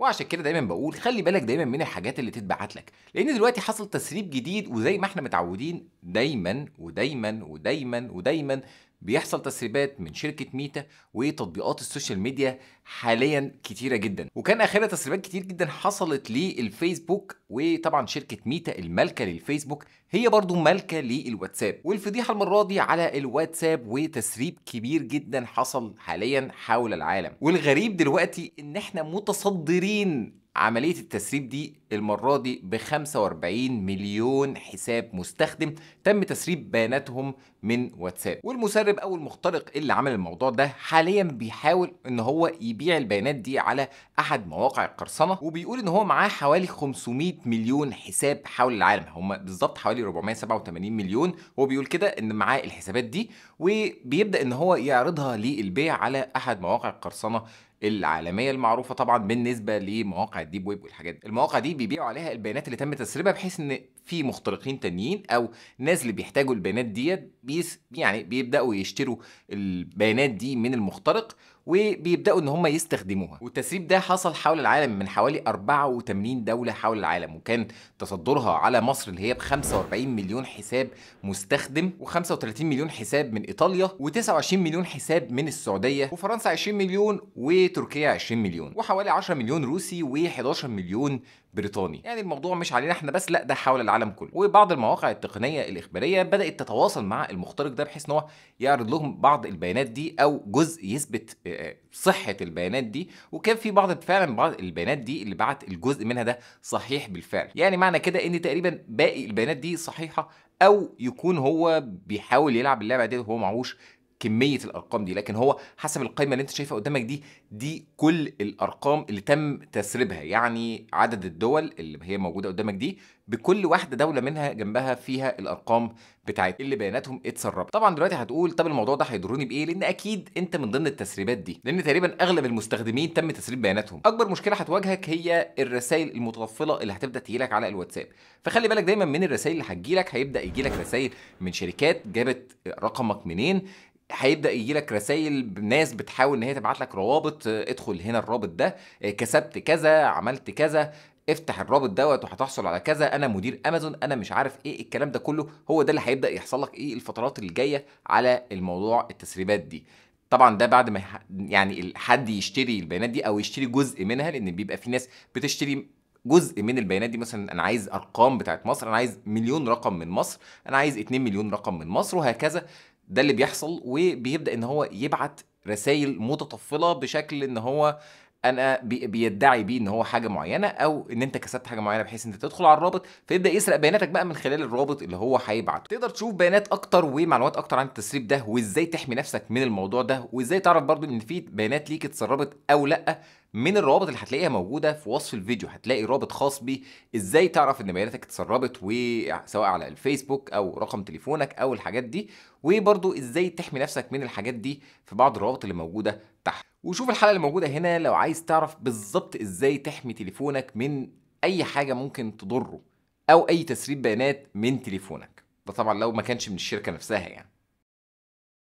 وعشان كده دايما بقول خلي بالك دايما من الحاجات اللي تتبعت لك لان دلوقتي حصل تسريب جديد وزي ما احنا متعودين دايما ودايما ودايما ودايما بيحصل تسريبات من شركه ميتا وتطبيقات السوشيال ميديا حاليا كتيره جدا وكان اخرها تسريبات كتير جدا حصلت للفيسبوك وطبعا شركه ميتا المالكه للفيسبوك هي برضو مالكه للواتساب والفضيحه المره دي على الواتساب وتسريب كبير جدا حصل حاليا حول العالم والغريب دلوقتي ان احنا متصدرين عمليه التسريب دي المرة دي ب 45 مليون حساب مستخدم تم تسريب بياناتهم من واتساب والمسرب او المخترق اللي عمل الموضوع ده حاليا بيحاول ان هو يبيع البيانات دي على احد مواقع القرصنة وبيقول ان هو معاه حوالي 500 مليون حساب حول العالم هم بالظبط حوالي 487 مليون هو بيقول كده ان معاه الحسابات دي وبيبدا ان هو يعرضها للبيع على احد مواقع القرصنة العالمية المعروفة طبعا بالنسبة لمواقع الديب ويب والحاجات دي المواقع دي بيبيعوا عليها البيانات اللي تم تسريبها بحيث ان في مخترقين تانيين او ناس اللي بيحتاجوا البيانات ديت بيس يعني بيبداوا يشتروا البيانات دي من المخترق وبيبداوا ان هم يستخدموها والتسريب ده حصل حول العالم من حوالي 84 دوله حول العالم وكان تصدرها على مصر اللي هي ب 45 مليون حساب مستخدم و35 مليون حساب من ايطاليا و29 مليون حساب من السعوديه وفرنسا 20 مليون وتركيا 20 مليون وحوالي 10 مليون روسي و11 مليون بريطاني يعني الموضوع مش علينا احنا بس لا ده حول العالم العالم كله وبعض المواقع التقنيه الاخباريه بدات تتواصل مع المخترق ده بحيث ان هو يعرض لهم بعض البيانات دي او جزء يثبت صحه البيانات دي وكان في بعض فعلا بعض البيانات دي اللي بعت الجزء منها ده صحيح بالفعل يعني معنى كده ان تقريبا باقي البيانات دي صحيحه او يكون هو بيحاول يلعب اللعبه دي وهو معهوش كميه الارقام دي لكن هو حسب القائمه اللي انت شايفها قدامك دي دي كل الارقام اللي تم تسريبها يعني عدد الدول اللي هي موجوده قدامك دي بكل واحده دوله منها جنبها فيها الارقام بتاعت اللي بياناتهم اتسربت طبعا دلوقتي هتقول طب الموضوع ده هيضرني بايه لان اكيد انت من ضمن التسريبات دي لان تقريبا اغلب المستخدمين تم تسريب بياناتهم اكبر مشكله هتواجهك هي الرسائل المتطفله اللي هتبدا تجيلك على الواتساب فخلي بالك دايما من الرسائل اللي هتجيلك هيبدا يجيلك رسائل من شركات جابت رقمك منين هيبدا يجي لك رسائل ناس بتحاول ان هي تبعت لك روابط ادخل هنا الرابط ده كسبت كذا عملت كذا افتح الرابط دوت وهتحصل على كذا انا مدير امازون انا مش عارف ايه الكلام ده كله هو ده اللي هيبدا يحصل لك ايه الفترات اللي جايه على الموضوع التسريبات دي طبعا ده بعد ما يعني حد يشتري البيانات دي او يشتري جزء منها لان بيبقى في ناس بتشتري جزء من البيانات دي مثلا انا عايز ارقام بتاعت مصر انا عايز مليون رقم من مصر انا عايز 2 مليون رقم من مصر وهكذا ده اللي بيحصل وبيبدا ان هو يبعت رسائل متطفله بشكل ان هو انا بيدعي بيه ان هو حاجه معينه او ان انت كسبت حاجه معينه بحيث انت تدخل على الرابط فيبدا يسرق بياناتك بقى من خلال الرابط اللي هو هيبعته تقدر تشوف بيانات اكتر ومعلومات اكتر عن التسريب ده وازاي تحمي نفسك من الموضوع ده وازاي تعرف برضو ان في بيانات ليك اتسربت او لا من الروابط اللي هتلاقيها موجوده في وصف الفيديو هتلاقي رابط خاص بيه ازاي تعرف ان بياناتك اتسربت وسواء على الفيسبوك او رقم تليفونك او الحاجات دي وبرضو ازاي تحمي نفسك من الحاجات دي في بعض الروابط اللي موجوده تحت وشوف الحلقة اللي موجودة هنا لو عايز تعرف بالظبط ازاي تحمي تليفونك من اي حاجة ممكن تضره او اي تسريب بيانات من تليفونك ده طبعا لو ما كانش من الشركة نفسها يعني